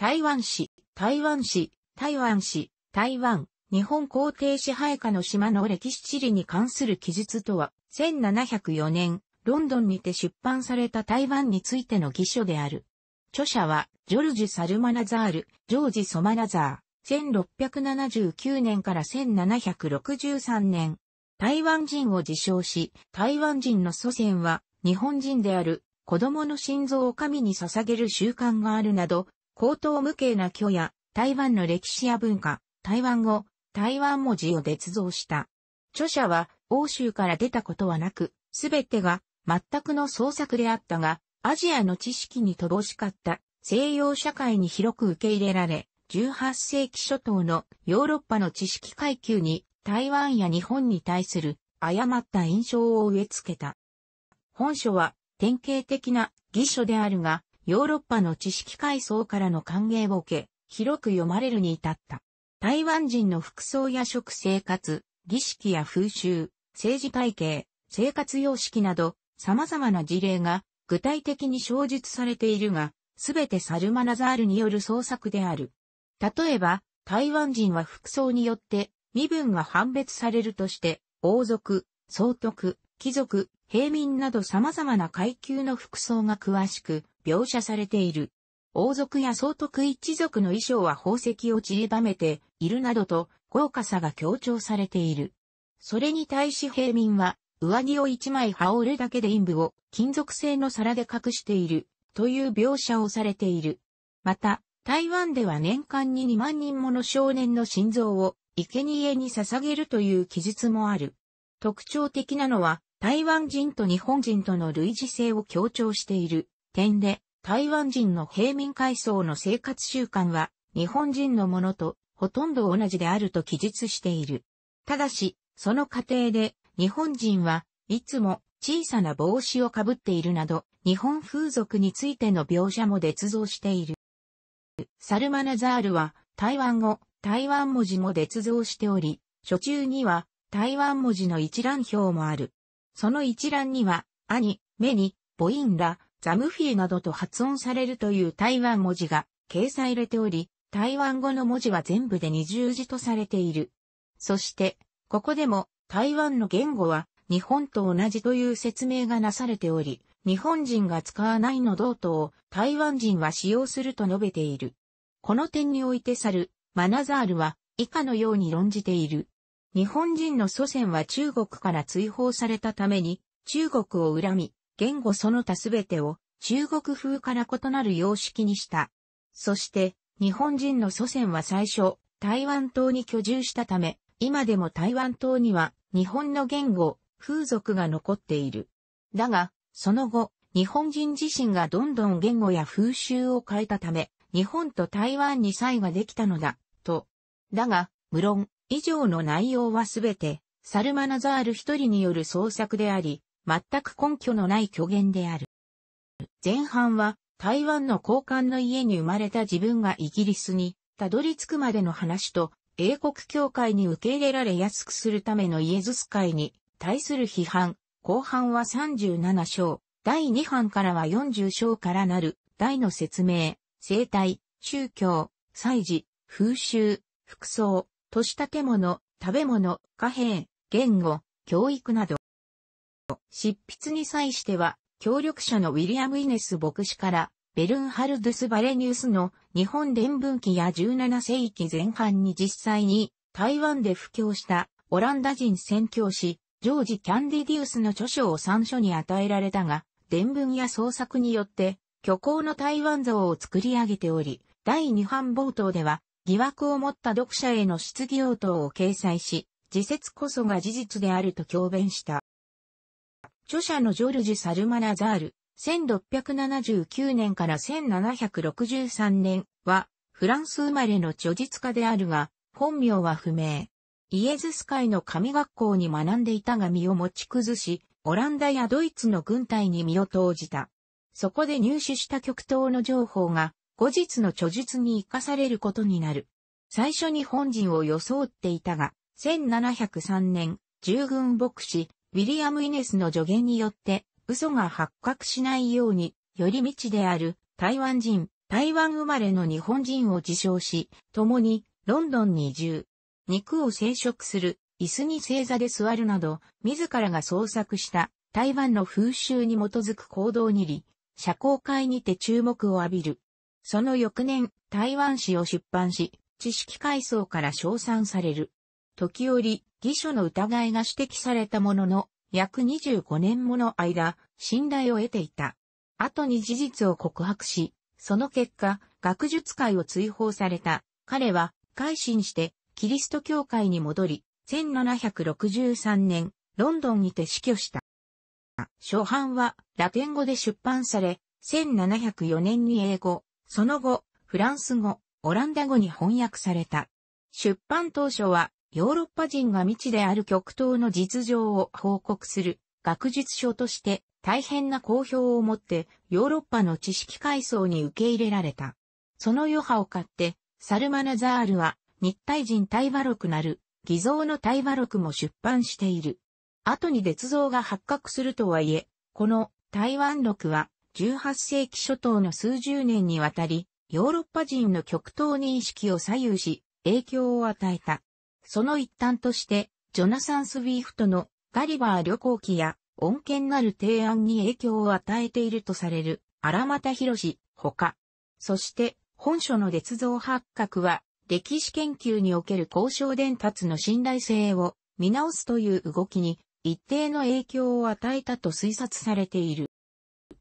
台湾市、台湾市、台湾市、台湾、日本皇帝支配下の島の歴史地理に関する記述とは、1704年、ロンドンにて出版された台湾についての記書である。著者は、ジョルジュ・サルマナザール、ジョージ・ソマナザー、1679年から1763年、台湾人を自称し、台湾人の祖先は、日本人である、子供の心臓を神に捧げる習慣があるなど、高等無形な虚や、台湾の歴史や文化、台湾語、台湾文字を捏造した。著者は、欧州から出たことはなく、すべてが、全くの創作であったが、アジアの知識に乏しかった西洋社会に広く受け入れられ、18世紀初頭のヨーロッパの知識階級に台湾や日本に対する誤った印象を植え付けた。本書は典型的な偽書であるが、ヨーロッパの知識階層からの歓迎を受け、広く読まれるに至った。台湾人の服装や食生活、儀式や風習、政治体系、生活様式など、様々な事例が具体的に詳述されているが、すべてサルマナザールによる創作である。例えば、台湾人は服装によって身分が判別されるとして、王族、総督、貴族、平民など様々な階級の服装が詳しく描写されている。王族や総督一族の衣装は宝石を散りばめているなどと豪華さが強調されている。それに対し平民は上着を一枚羽織るだけで陰部を金属製の皿で隠しているという描写をされている。また、台湾では年間に2万人もの少年の心臓を生贄に捧げるという記述もある。特徴的なのは台湾人と日本人との類似性を強調している点で、台湾人の平民階層の生活習慣は、日本人のものと、ほとんど同じであると記述している。ただし、その過程で、日本人はいつも小さな帽子をかぶっているなど、日本風俗についての描写も捏造している。サルマナザールは、台湾語、台湾文字も捏造しており、初中には、台湾文字の一覧表もある。その一覧には、兄、目に、母音ら、ザムフィーなどと発音されるという台湾文字が掲載されており、台湾語の文字は全部で20字とされている。そして、ここでも台湾の言語は日本と同じという説明がなされており、日本人が使わないの道等を台湾人は使用すると述べている。この点においてサル、マナザールは以下のように論じている。日本人の祖先は中国から追放されたために中国を恨み、言語その他すべてを中国風から異なる様式にした。そして、日本人の祖先は最初、台湾島に居住したため、今でも台湾島には日本の言語、風俗が残っている。だが、その後、日本人自身がどんどん言語や風習を変えたため、日本と台湾に差異ができたのだ、と。だが、無論、以上の内容はすべて、サルマナザール一人による創作であり、全く根拠のない虚言である。前半は台湾の交換の家に生まれた自分がイギリスにたどり着くまでの話と英国教会に受け入れられやすくするためのイエズス会に対する批判。後半は37章、第2版からは40章からなる、大の説明、生態、宗教、祭事、風習、服装、都市建物、食べ物、貨幣、言語、教育など。執筆に際しては、協力者のウィリアム・イネス牧師から、ベルンハルドゥス・バレニュースの日本伝文記や17世紀前半に実際に台湾で布教したオランダ人宣教師、ジョージ・キャンディディウスの著書を参書に与えられたが、伝文や創作によって虚構の台湾像を作り上げており、第2版冒頭では疑惑を持った読者への質疑応答を掲載し、自説こそが事実であると強弁した。著者のジョルジュ・サルマナザール、1679年から1763年は、フランス生まれの著述家であるが、本名は不明。イエズス会の神学校に学んでいたが身を持ち崩し、オランダやドイツの軍隊に身を投じた。そこで入手した極東の情報が、後日の著述に生かされることになる。最初に本人を装っていたが、1703年、従軍牧師、ウィリアム・イネスの助言によって、嘘が発覚しないように、より未知である台湾人、台湾生まれの日本人を自称し、共にロンドンに移住。肉を生食する、椅子に正座で座るなど、自らが創作した台湾の風習に基づく行動にり、社交界にて注目を浴びる。その翌年、台湾史を出版し、知識階層から称賛される。時折、偽書の疑いが指摘されたものの、約25年もの間、信頼を得ていた。後に事実を告白し、その結果、学術界を追放された。彼は、改心して、キリスト教会に戻り、1763年、ロンドンにて死去した。初版は、ラテン語で出版され、1704年に英語、その後、フランス語、オランダ語に翻訳された。出版当初は、ヨーロッパ人が未知である極東の実情を報告する学術書として大変な好評をもってヨーロッパの知識階層に受け入れられた。その余波を買ってサルマナザールは日体人対話録なる偽造の対話録も出版している。後に絶造が発覚するとはいえ、この台湾録は18世紀初頭の数十年にわたりヨーロッパ人の極東認識を左右し影響を与えた。その一端として、ジョナサン・スウィフトのガリバー旅行記や、恩恵なる提案に影響を与えているとされる、荒又博ほか。そして、本書の捏造発覚は、歴史研究における交渉伝達の信頼性を見直すという動きに一定の影響を与えたと推察されている。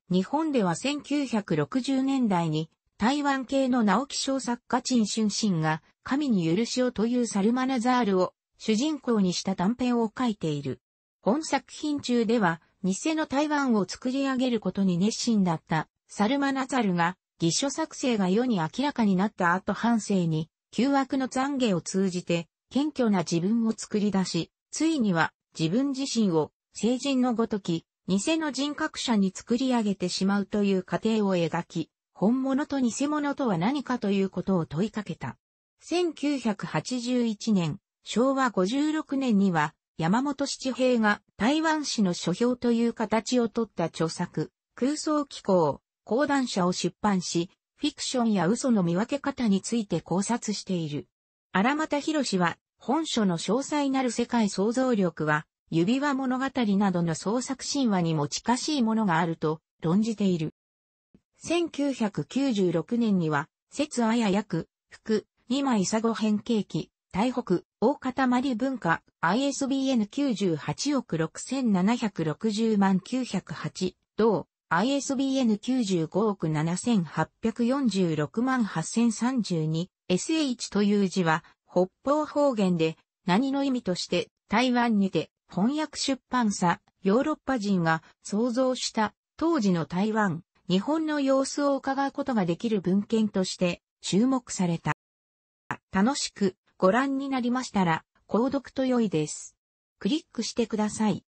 日本では1960年代に台湾系の直木賞作家陳春心が、神に許しをというサルマナザールを主人公にした短編を書いている。本作品中では、偽の台湾を作り上げることに熱心だったサルマナザルが、偽書作成が世に明らかになった後反省に、旧悪の懺悔を通じて、謙虚な自分を作り出し、ついには自分自身を成人のごとき、偽の人格者に作り上げてしまうという過程を描き、本物と偽物とは何かということを問いかけた。1981年、昭和56年には、山本七平が台湾史の書評という形を取った著作、空想機構、講談社を出版し、フィクションや嘘の見分け方について考察している。荒俣博は、本書の詳細なる世界創造力は、指輪物語などの創作神話にも近しいものがあると論じている。1996年には、節あや役、福、二枚佐護変形記、台北、大塊文化、ISBN 98億6760万908、同、ISBN 95億7846万8032、SH という字は、北方方言で、何の意味として、台湾にて、翻訳出版さ、ヨーロッパ人が想像した、当時の台湾、日本の様子を伺うことができる文献として注目された。楽しくご覧になりましたら、購読と良いです。クリックしてください。